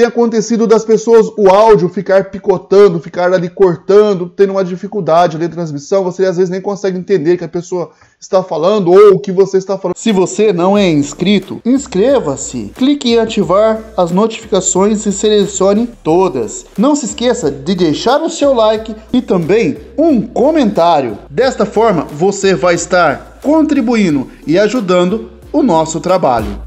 Tem acontecido das pessoas o áudio ficar picotando, ficar ali cortando, tendo uma dificuldade ali de transmissão, você às vezes nem consegue entender que a pessoa está falando ou o que você está falando. Se você não é inscrito, inscreva-se, clique em ativar as notificações e selecione todas. Não se esqueça de deixar o seu like e também um comentário. Desta forma, você vai estar contribuindo e ajudando o nosso trabalho.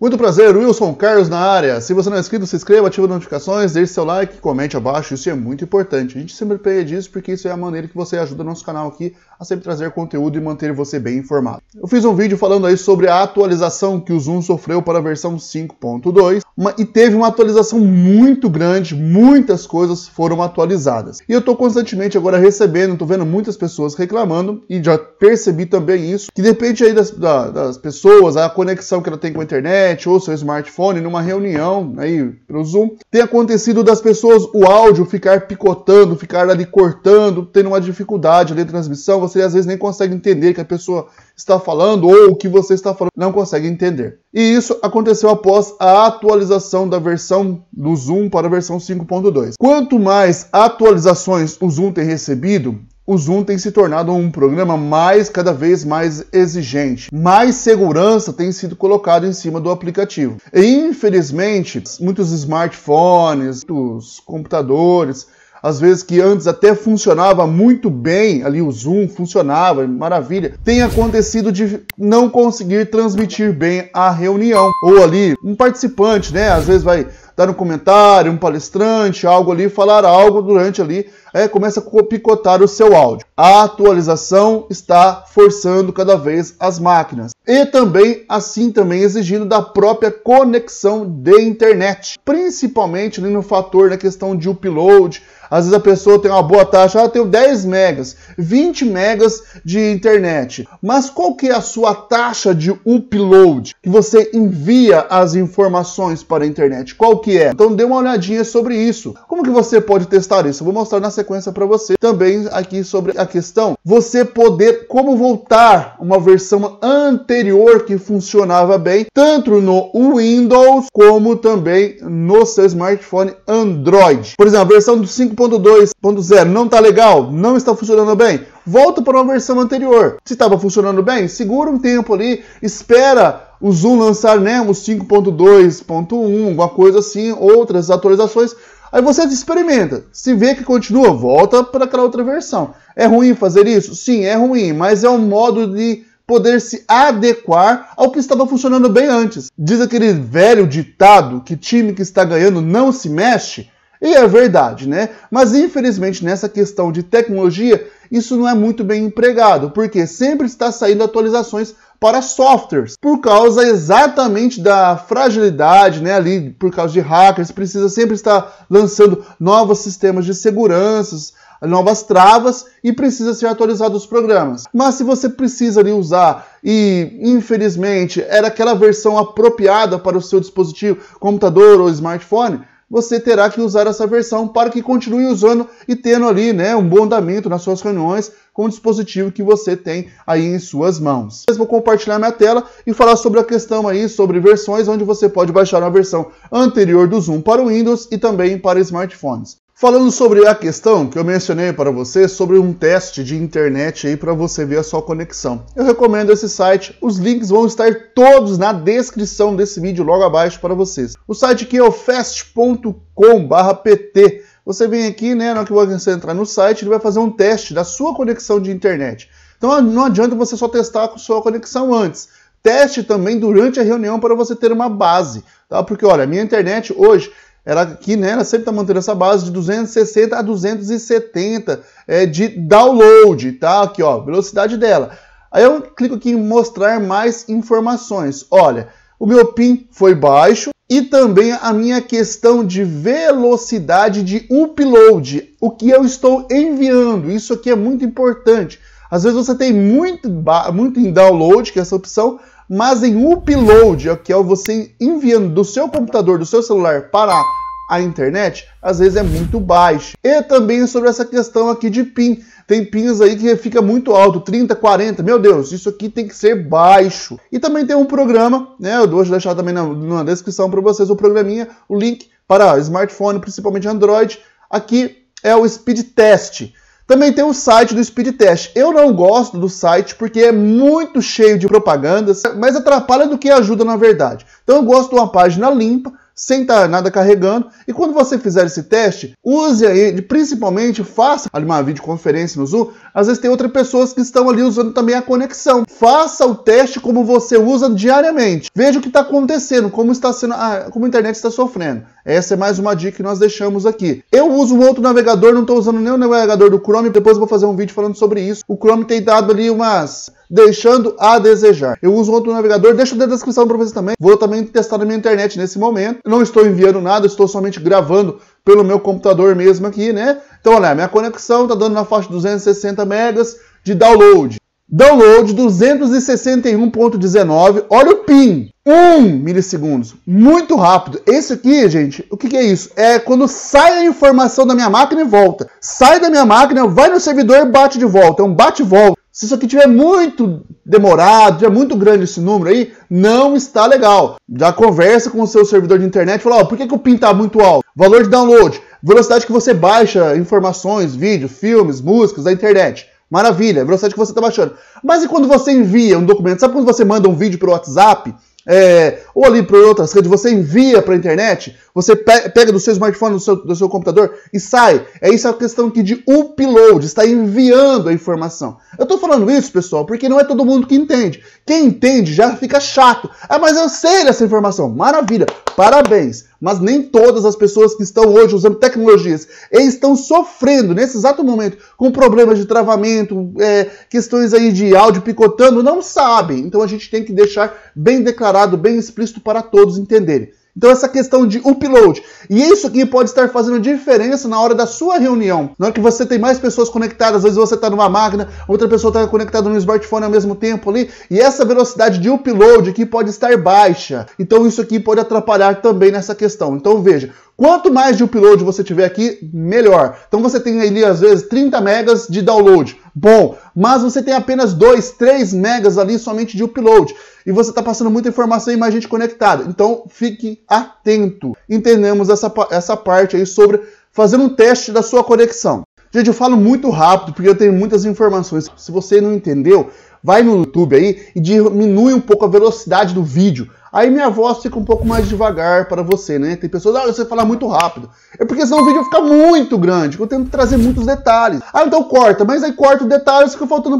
Muito prazer, Wilson Carlos na área. Se você não é inscrito, se inscreva, ative as notificações, deixe seu like, comente abaixo, isso é muito importante. A gente sempre pede isso porque isso é a maneira que você ajuda o nosso canal aqui a sempre trazer conteúdo e manter você bem informado. Eu fiz um vídeo falando aí sobre a atualização que o Zoom sofreu para a versão 5.2 uma, e teve uma atualização muito grande, muitas coisas foram atualizadas. E eu estou constantemente agora recebendo, estou vendo muitas pessoas reclamando e já percebi também isso, que depende aí das, da, das pessoas, a conexão que ela tem com a internet ou seu smartphone, numa reunião aí pelo Zoom, tem acontecido das pessoas o áudio ficar picotando, ficar ali cortando, tendo uma dificuldade ali na transmissão, você às vezes nem consegue entender que a pessoa está falando ou o que você está falando não consegue entender. E isso aconteceu após a atualização da versão do Zoom para a versão 5.2. Quanto mais atualizações o Zoom tem recebido, o Zoom tem se tornado um programa mais cada vez mais exigente. Mais segurança tem sido colocado em cima do aplicativo. E infelizmente, muitos smartphones, os computadores às vezes que antes até funcionava muito bem, ali o Zoom funcionava, maravilha, tem acontecido de não conseguir transmitir bem a reunião. Ou ali, um participante, né? Às vezes vai dar um comentário, um palestrante, algo ali, falar algo durante ali aí começa a picotar o seu áudio. A atualização está forçando cada vez as máquinas e também assim também exigindo da própria conexão de internet, principalmente no fator da questão de upload. Às vezes a pessoa tem uma boa taxa, ela tem 10 megas, 20 megas de internet. Mas qual que é a sua taxa de upload que você envia as informações para a internet? Qual que é? Então dê uma olhadinha sobre isso. Como que você pode testar isso? Eu vou mostrar na sequência para você também aqui sobre a questão você poder como voltar uma versão anterior que funcionava bem, tanto no Windows como também no seu smartphone Android. Por exemplo, a versão do 5.2.0 não está legal, não está funcionando bem. Volta para uma versão anterior. Se estava funcionando bem, segura um tempo ali, espera o Zoom lançar né, o 5.2.1, alguma coisa assim, outras atualizações Aí você experimenta. Se vê que continua, volta para aquela outra versão. É ruim fazer isso? Sim, é ruim, mas é um modo de poder se adequar ao que estava funcionando bem antes. Diz aquele velho ditado que time que está ganhando não se mexe. E é verdade, né? Mas infelizmente nessa questão de tecnologia isso não é muito bem empregado, porque sempre está saindo atualizações para softwares, por causa exatamente da fragilidade, né, ali, por causa de hackers, precisa sempre estar lançando novos sistemas de seguranças, novas travas e precisa ser atualizado os programas. Mas se você precisa ali usar e infelizmente era aquela versão apropriada para o seu dispositivo, computador ou smartphone, você terá que usar essa versão para que continue usando e tendo ali né, um bom andamento nas suas reuniões com o dispositivo que você tem aí em suas mãos. Eu vou compartilhar minha tela e falar sobre a questão aí sobre versões, onde você pode baixar uma versão anterior do Zoom para o Windows e também para smartphones. Falando sobre a questão que eu mencionei para você sobre um teste de internet aí para você ver a sua conexão. Eu recomendo esse site, os links vão estar todos na descrição desse vídeo logo abaixo para vocês. O site aqui é o fast.com/pt. Você vem aqui, né, na hora que você entrar no site, ele vai fazer um teste da sua conexão de internet. Então não adianta você só testar a sua conexão antes. Teste também durante a reunião para você ter uma base, tá? Porque olha, minha internet hoje ela que né, ela sempre está mantendo essa base de 260 a 270 é, de download, tá? Aqui, ó, velocidade dela. Aí eu clico aqui em mostrar mais informações. Olha, o meu PIN foi baixo e também a minha questão de velocidade de upload, o que eu estou enviando. Isso aqui é muito importante. Às vezes você tem muito, muito em download, que é essa opção, mas em upload, que é você enviando do seu computador, do seu celular para a internet, às vezes é muito baixo. E também sobre essa questão aqui de PIN. Tem pins aí que fica muito alto, 30, 40. Meu Deus, isso aqui tem que ser baixo. E também tem um programa, né? Eu vou deixar também na, na descrição para vocês o programinha, o link para smartphone, principalmente Android. Aqui é o Speed Test. Também tem o site do Speed Test. Eu não gosto do site porque é muito cheio de propagandas, mas atrapalha do que ajuda na verdade. Então eu gosto de uma página limpa, sem estar tá nada carregando. E quando você fizer esse teste, use aí, principalmente faça ali uma videoconferência no Zoom. Às vezes tem outras pessoas que estão ali usando também a conexão. Faça o teste como você usa diariamente. Veja o que está acontecendo, como está sendo, a, como a internet está sofrendo. Essa é mais uma dica que nós deixamos aqui. Eu uso um outro navegador, não estou usando nem o navegador do Chrome. Depois vou fazer um vídeo falando sobre isso. O Chrome tem dado ali umas deixando a desejar. Eu uso outro navegador, deixa o da na descrição para vocês também. Vou também testar na minha internet nesse momento. Não estou enviando nada, estou somente gravando pelo meu computador mesmo aqui, né? Então, olha, minha conexão está dando na faixa de 260 megas de download. Download 261.19, olha o ping, 1 milissegundos, muito rápido. Esse aqui, gente, o que, que, é isso? É quando sai a informação da minha máquina e volta. Sai da minha máquina, vai no servidor, bate de volta, é um bate-volta. Se isso aqui tiver muito demorado, tiver muito grande esse número aí, não está legal. Já conversa com o seu servidor de internet, fala, ó, oh, por que, que o PIN está muito alto? Valor de download, velocidade que você baixa informações, vídeos, filmes, músicas da internet. Maravilha, velocidade que você está baixando. Mas e quando você envia um documento? Sabe quando você manda um vídeo pelo WhatsApp? é, ou ali para outras redes, você envia para a internet, você pe pega do seu smartphone, do seu, do seu, computador e sai. É isso é a questão aqui de upload, está enviando a informação. Eu estou falando isso, pessoal, porque não é todo mundo que entende. Quem entende já fica chato. Ah, mas eu sei dessa informação. Maravilha, parabéns mas nem todas as pessoas que estão hoje usando tecnologias estão sofrendo nesse exato momento com problemas de travamento, é, questões aí de áudio picotando, não sabem. Então a gente tem que deixar bem declarado, bem explícito para todos entenderem. Então, essa questão de upload. E isso aqui pode estar fazendo diferença na hora da sua reunião. Na hora que você tem mais pessoas conectadas, às vezes você está numa máquina, outra pessoa está conectada no smartphone ao mesmo tempo ali. E essa velocidade de upload aqui pode estar baixa. Então, isso aqui pode atrapalhar também nessa questão. Então, veja. Quanto mais de upload você tiver aqui, melhor. Então você tem ali às vezes 30 megas de download. Bom, mas você tem apenas 2, 3 megas ali somente de upload. E você está passando muita informação e mais gente conectada. Então fique atento. Entendemos essa, essa parte aí sobre fazer um teste da sua conexão. Gente, eu falo muito rápido porque eu tenho muitas informações. Se você não entendeu, vai no YouTube aí e diminui um pouco a velocidade do vídeo Aí minha voz fica um pouco mais devagar para você, né? Tem pessoas, ah, você fala muito rápido. É porque senão o vídeo fica muito grande, eu tenho que trazer muitos detalhes. Ah, então corta, mas aí corta o detalhe, fica faltando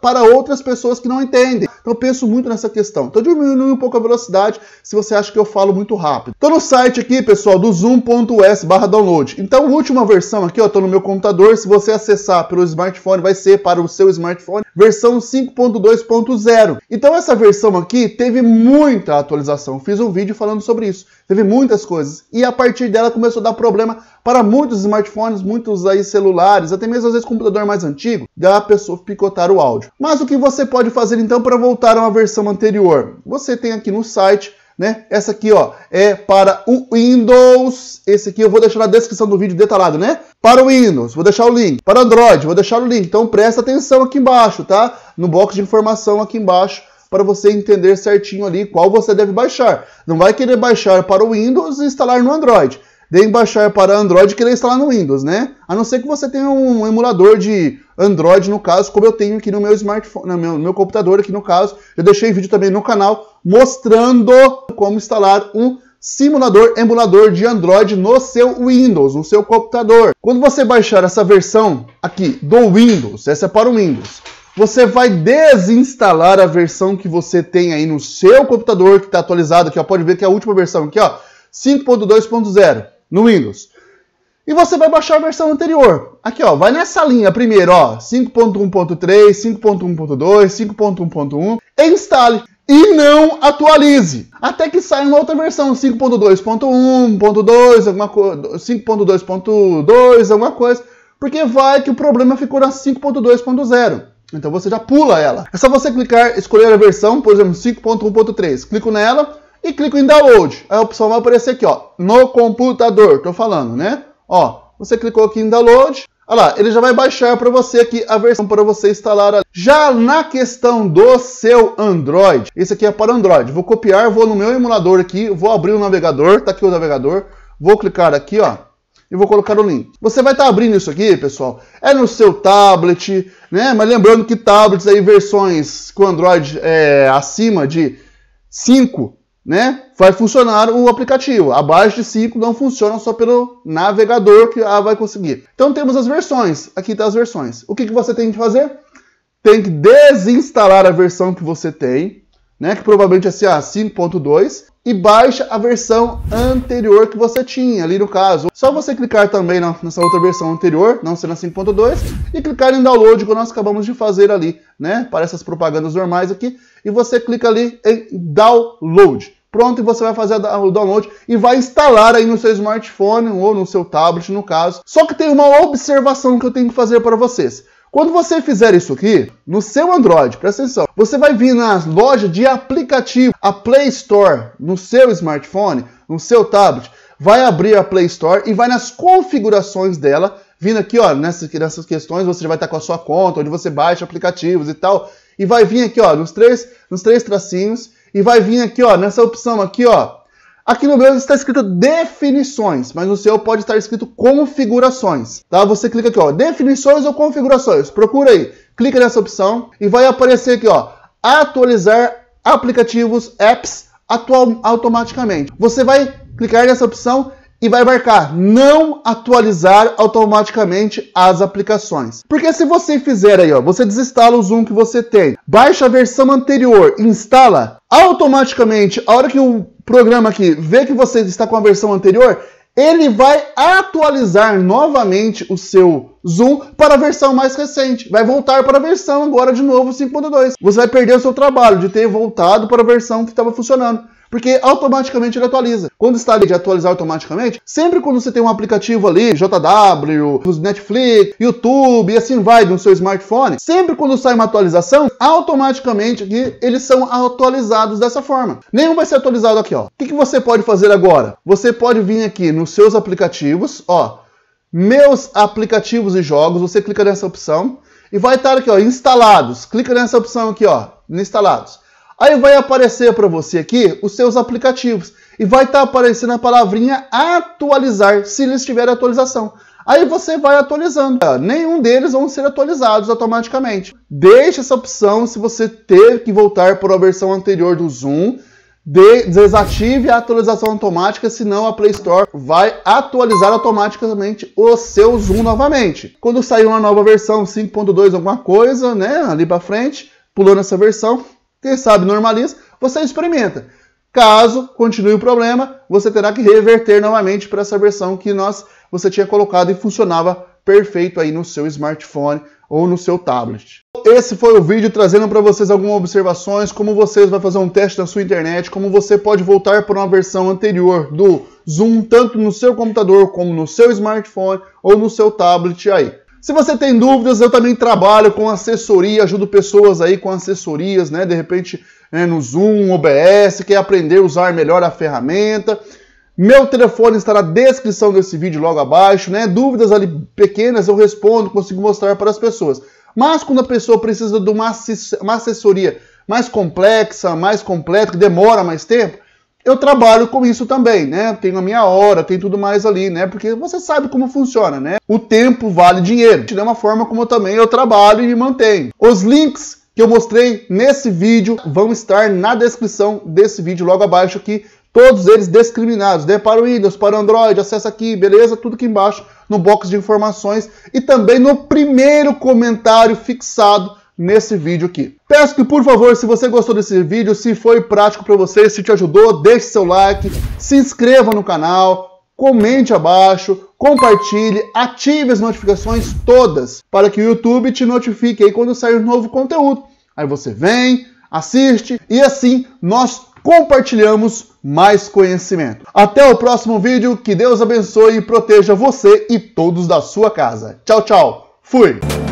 para outras pessoas que não entendem. Então eu penso muito nessa questão. Então diminui um pouco a velocidade se você acha que eu falo muito rápido. Tô no site aqui, pessoal, do zoom.us barra download. Então última versão aqui, ó, tô no meu computador. Se você acessar pelo smartphone, vai ser para o seu smartphone versão 5.2.0. Então essa versão aqui teve muita atualização atualização. Fiz um vídeo falando sobre isso. Teve muitas coisas. E a partir dela começou a dar problema para muitos smartphones, muitos aí celulares, até mesmo às vezes computador mais antigo, da pessoa picotar o áudio. Mas o que você pode fazer então para voltar a uma versão anterior? Você tem aqui no site né? Essa aqui, ó, é para o Windows. Esse aqui eu vou deixar na descrição do vídeo detalhado, né? Para o Windows, vou deixar o link. Para Android, vou deixar o link. Então presta atenção aqui embaixo, tá? No box de informação aqui embaixo para você entender certinho ali qual você deve baixar. Não vai querer baixar para o Windows e instalar no Android. Deve baixar para Android e querer instalar no Windows, né? A não ser que você tenha um emulador de Android, no caso, como eu tenho aqui no meu smartphone, no meu, no meu computador aqui no caso. Eu deixei vídeo também no canal mostrando como instalar um simulador emulador de Android no seu Windows, no seu computador. Quando você baixar essa versão aqui do Windows, essa é para o Windows, você vai desinstalar a versão que você tem aí no seu computador, que está atualizado aqui, ó. Pode ver que é a última versão aqui, ó. 5.2.0 no Windows. E você vai baixar a versão anterior. Aqui, ó, vai nessa linha primeiro, ó, 5.1.3, 5.1.2, 5.1.1, instale e não atualize. Até que saia uma outra versão, 5.2.1.2, alguma coisa, 5.2.2, alguma coisa, porque vai que o problema ficou na 5.2.0. Então você já pula ela. É só você clicar, escolher a versão, por exemplo, 5.1.3. Clico nela e clico em download. Aí a opção vai aparecer aqui, ó, no computador, tô falando, né? Ó, você clicou aqui em download, Olha lá, ele já vai baixar para você aqui a versão para você instalar. Ali. Já na questão do seu Android, esse aqui é para Android. Vou copiar, vou no meu emulador aqui, vou abrir o navegador, tá aqui o navegador, vou clicar aqui, ó, e vou colocar o link. Você vai estar tá abrindo isso aqui, pessoal, é no seu tablet, né? Mas lembrando que tablets aí, versões com Android é, acima de 5, né? Vai funcionar o aplicativo. Abaixo de 5 não funciona só pelo navegador que a ah, vai conseguir. Então temos as versões. Aqui tá as versões. O que, que você tem que fazer? Tem que desinstalar a versão que você tem, né, que provavelmente é a 5.2, e baixa a versão anterior que você tinha ali no caso. Só você clicar também na, nessa outra versão anterior, não sendo a 5.2, e clicar em download que nós acabamos de fazer ali, né, para essas propagandas normais aqui, e você clica ali em download. Pronto, e você vai fazer o download e vai instalar aí no seu smartphone ou no seu tablet, no caso. Só que tem uma observação que eu tenho que fazer para vocês. Quando você fizer isso aqui, no seu Android, presta atenção, você vai vir na loja de aplicativo, a Play Store, no seu smartphone, no seu tablet, vai abrir a Play Store e vai nas configurações dela, vindo aqui, ó, nessas, nessas questões, você vai estar com a sua conta, onde você baixa aplicativos e tal, e vai vir aqui, ó, nos três, nos três tracinhos, e vai vir aqui, ó, nessa opção aqui, ó, Aqui no Brasil está escrito definições, mas no seu pode estar escrito configurações. Tá? Você clica aqui, ó, definições ou configurações. Procura aí, clica nessa opção e vai aparecer aqui, ó, atualizar aplicativos, apps atual, automaticamente. Você vai clicar nessa opção e vai marcar não atualizar automaticamente as aplicações. Porque se você fizer aí, ó, você desinstala o Zoom que você tem, baixa a versão anterior, instala, automaticamente, a hora que o programa aqui vê que você está com a versão anterior, ele vai atualizar novamente o seu Zoom para a versão mais recente. Vai voltar para a versão agora de novo 5.2. Você vai perder o seu trabalho de ter voltado para a versão que estava funcionando porque automaticamente ele atualiza. Quando está ali de atualizar automaticamente, sempre quando você tem um aplicativo ali, JW, Netflix, YouTube e assim vai no seu smartphone, sempre quando sai uma atualização, automaticamente aqui, eles são atualizados dessa forma. Nenhum vai ser atualizado aqui, ó. O que, que você pode fazer agora? Você pode vir aqui nos seus aplicativos, ó, meus aplicativos e jogos, você clica nessa opção e vai estar aqui, ó, instalados. Clica nessa opção aqui, ó, instalados. Aí vai aparecer para você aqui os seus aplicativos e vai estar tá aparecendo a palavrinha atualizar, se eles tiverem atualização. Aí você vai atualizando. Ah, nenhum deles vão ser atualizados automaticamente. Deixe essa opção se você ter que voltar para a versão anterior do Zoom. desative a atualização automática, senão a Play Store vai atualizar automaticamente o seu Zoom novamente. Quando sair uma nova versão 5.2, alguma coisa, né, ali para frente, pulando essa versão, quem sabe normaliza, você experimenta. Caso continue o problema, você terá que reverter novamente para essa versão que nós você tinha colocado e funcionava perfeito aí no seu smartphone ou no seu tablet. Esse foi o vídeo trazendo para vocês algumas observações, como vocês vai fazer um teste na sua internet, como você pode voltar para uma versão anterior do Zoom tanto no seu computador como no seu smartphone ou no seu tablet aí. Se você tem dúvidas, eu também trabalho com assessoria, ajudo pessoas aí com assessorias, né? De repente né, no Zoom, OBS, quer aprender a usar melhor a ferramenta. Meu telefone está na descrição desse vídeo logo abaixo, né? Dúvidas ali pequenas eu respondo, consigo mostrar para as pessoas. Mas quando a pessoa precisa de uma assessoria mais complexa, mais completa, que demora mais tempo, eu trabalho com isso também, né? Tenho a minha hora, tem tudo mais ali, né? Porque você sabe como funciona, né? O tempo vale dinheiro. É uma forma como eu também eu trabalho e me mantenho. Os links que eu mostrei nesse vídeo vão estar na descrição desse vídeo logo abaixo aqui. Todos eles discriminados, né? Para o Windows, para o Android, acessa aqui, beleza? Tudo aqui embaixo no box de informações e também no primeiro comentário fixado nesse vídeo aqui. Peço que, por favor, se você gostou desse vídeo, se foi prático para você, se te ajudou, deixe seu like, se inscreva no canal, comente abaixo, compartilhe, ative as notificações todas para que o YouTube te notifique aí quando sair novo conteúdo. Aí você vem, assiste e assim nós compartilhamos mais conhecimento. Até o próximo vídeo, que Deus abençoe e proteja você e todos da sua casa. Tchau, tchau. Fui.